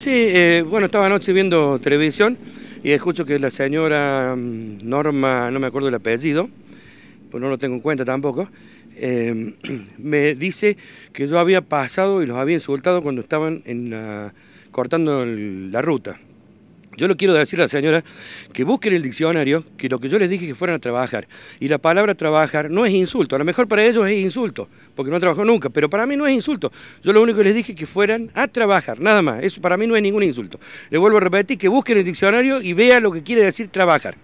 Sí, eh, bueno, estaba anoche viendo televisión y escucho que la señora mm, Norma, no me acuerdo el apellido, pues no lo tengo en cuenta tampoco, em, me dice que yo había pasado y los había insultado cuando estaban en cortando la ruta. Yo lo quiero decir a la señora que busquen el diccionario, que lo que yo les dije que fueran a trabajar. Y la palabra trabajar no es insulto, a lo mejor para ellos es insulto, porque no han nunca, pero para mí no es insulto. Yo lo único que les dije que fueran a trabajar, nada más. Eso para mí no es ningún insulto. Le vuelvo a repetir que busquen el diccionario y vean lo que quiere decir trabajar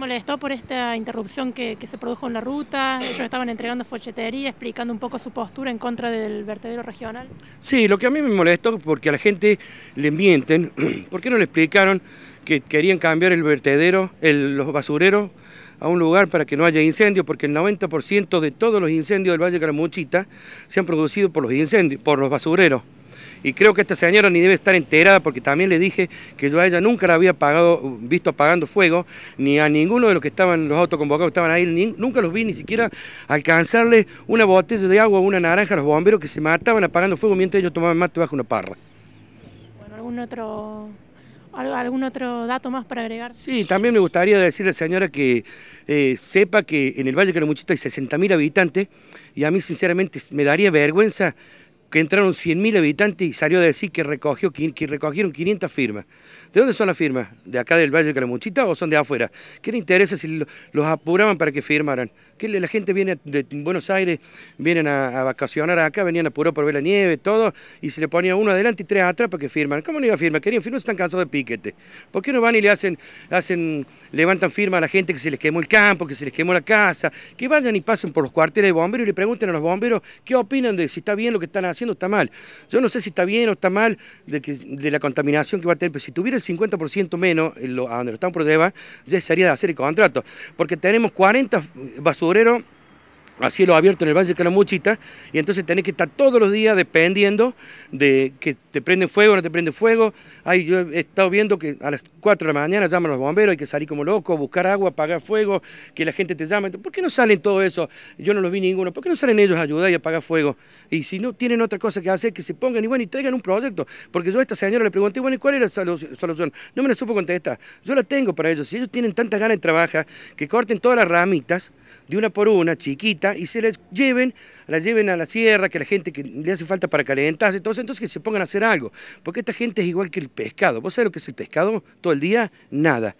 molestó por esta interrupción que, se produjo en la ruta. Ellos estaban entregando folletería, explicando un poco su postura en contra del vertedero regional. Sí, lo que a mí me molestó porque a la gente le mienten. ¿Por qué no le explicaron que querían cambiar el vertedero, los basureros, a un lugar para que no haya incendio? Porque el 90% de todos los incendios del Valle Caramuchita se han producido por los incendios, por los basureros y creo que esta señora ni debe estar enterada porque también le dije que yo a ella nunca la había visto apagando fuego, ni a ninguno de los que estaban, los autoconvocados que estaban ahí, nunca los vi ni siquiera alcanzarle una botella de agua o una naranja a los bomberos que se mataban apagando fuego mientras ellos tomaban mate bajo una parra. Bueno, algún otro... ¿Algún otro dato más para agregar? Sí, también me gustaría decirle, a la señora, que eh, sepa que en el Valle de Caramuchita hay 60.000 habitantes y a mí, sinceramente, me daría vergüenza que entraron 100.000 habitantes y salió a decir que, recogió, que recogieron 500 firmas. ¿De dónde son las firmas? ¿De acá del Valle de Calamuchita o son de afuera? ¿Qué le interesa si los apuraban para que firmaran? Que la gente viene de Buenos Aires, vienen a, vacacionar acá, venían apurados por ver la nieve, todo, y se le ponía uno adelante y tres atrás para que firman. ¿Cómo no iba a firmar? Querían firmar, están cansados de piquete. ¿Por qué no van y le hacen, hacen, levantan firma a la gente que se les quemó el campo, que se les quemó la casa? Que vayan y pasen por los cuarteles de bomberos y le pregunten a los bomberos qué opinan de si está bien lo que están haciendo está mal. Yo no sé si está bien o está mal de, que, de la contaminación que va a tener, pero si tuviera el 50% menos eh, donde lo están por ya sería de hacer el contrato, porque tenemos 40 basureros a cielo abierto en el Valle de Calamuchita, y entonces tenés que estar todos los días dependiendo de que te prende fuego o no te prende fuego. Ay, yo he estado viendo que a las 4 de la mañana llaman los bomberos, hay que salir como loco, buscar agua, apagar fuego, que la gente te llame ¿Por qué no salen todo eso? Yo no los vi ninguno. ¿Por qué no salen ellos a ayudar y apagar fuego? Y si no tienen otra cosa que hacer, que se pongan y bueno, y traigan un proyecto. Porque yo a esta señora le pregunté, bueno, ¿y cuál es la solución? No me la supo contestar. Yo la tengo para ellos. Si ellos tienen tantas ganas de trabajar, que corten todas las ramitas de una por una, chiquita y se las lleven, las lleven a la sierra, que la gente que le hace falta para calentarse, entonces, entonces que se pongan a hacer algo, porque esta gente es igual que el pescado. ¿Vos sabés lo que es el pescado? Todo el día, nada.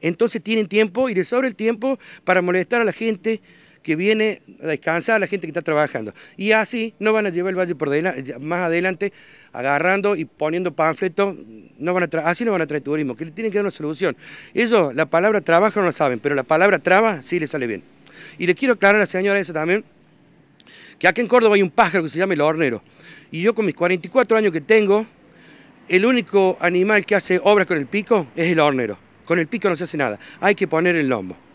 Entonces tienen tiempo y les sobra el tiempo para molestar a la gente que viene a descansar, a la gente que está trabajando. Y así no van a llevar el valle por delante, más adelante agarrando y poniendo panfletos, no así no van a traer turismo, que le tienen que dar una solución. Eso, la palabra trabajo no lo saben, pero la palabra traba sí les sale bien. Y le quiero aclarar a la señora esa también, que aquí en Córdoba hay un pájaro que se llama el hornero. Y yo con mis 44 años que tengo, el único animal que hace obras con el pico es el hornero. Con el pico no se hace nada, hay que poner el lombo.